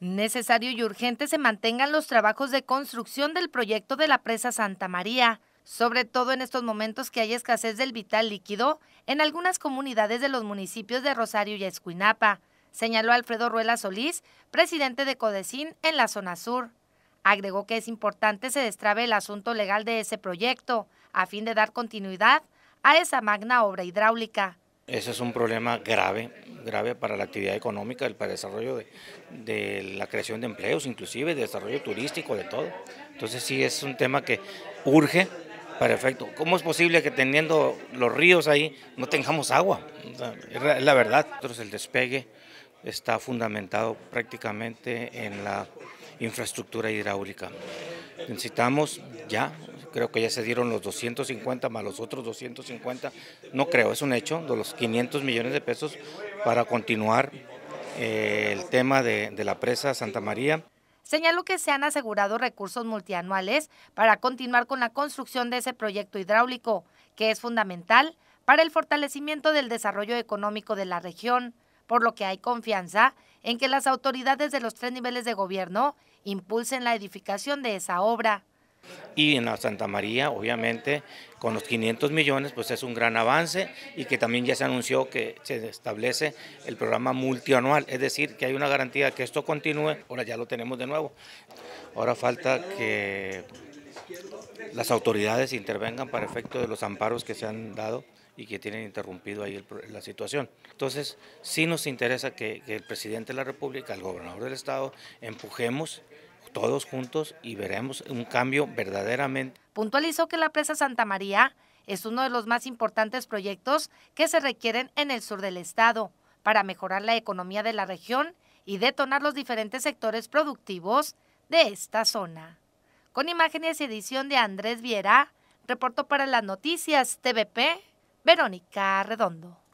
Necesario y urgente se mantengan los trabajos de construcción del proyecto de la presa Santa María, sobre todo en estos momentos que hay escasez del vital líquido en algunas comunidades de los municipios de Rosario y Escuinapa, señaló Alfredo Ruelas Solís, presidente de Codecín en la zona sur. Agregó que es importante se destrabe el asunto legal de ese proyecto, a fin de dar continuidad a esa magna obra hidráulica. Ese es un problema grave grave para la actividad económica, para el desarrollo de, la creación de empleos, inclusive de desarrollo turístico, de todo. Entonces sí es un tema que urge para efecto. ¿Cómo es posible que teniendo los ríos ahí no tengamos agua? Es la verdad. Entonces el despegue está fundamentado prácticamente en la infraestructura hidráulica. Necesitamos ya creo que ya se dieron los 250 más los otros 250, no creo, es un hecho, de los 500 millones de pesos para continuar eh, el tema de, de la presa Santa María. Señaló que se han asegurado recursos multianuales para continuar con la construcción de ese proyecto hidráulico, que es fundamental para el fortalecimiento del desarrollo económico de la región, por lo que hay confianza en que las autoridades de los tres niveles de gobierno impulsen la edificación de esa obra y en la Santa María, obviamente, con los 500 millones, pues es un gran avance y que también ya se anunció que se establece el programa multianual, es decir, que hay una garantía que esto continúe, ahora ya lo tenemos de nuevo. Ahora falta que las autoridades intervengan para efecto de los amparos que se han dado y que tienen interrumpido ahí la situación. Entonces, sí nos interesa que, que el presidente de la República, el gobernador del Estado, empujemos todos juntos y veremos un cambio verdaderamente. Puntualizó que la presa Santa María es uno de los más importantes proyectos que se requieren en el sur del estado para mejorar la economía de la región y detonar los diferentes sectores productivos de esta zona. Con imágenes y edición de Andrés Viera, reportó para las noticias TVP, Verónica Redondo.